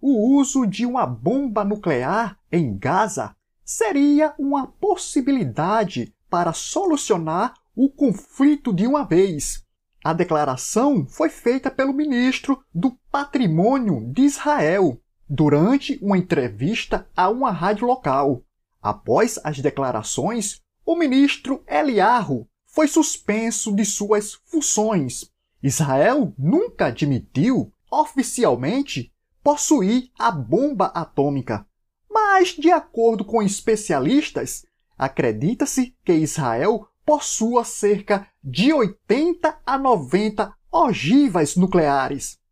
o uso de uma bomba nuclear em Gaza seria uma possibilidade para solucionar o conflito de uma vez. A declaração foi feita pelo ministro do Patrimônio de Israel durante uma entrevista a uma rádio local. Após as declarações, o ministro Eliarro foi suspenso de suas funções. Israel nunca admitiu oficialmente possuir a bomba atômica. Mas, de acordo com especialistas, acredita-se que Israel possua cerca de 80 a 90 ogivas nucleares.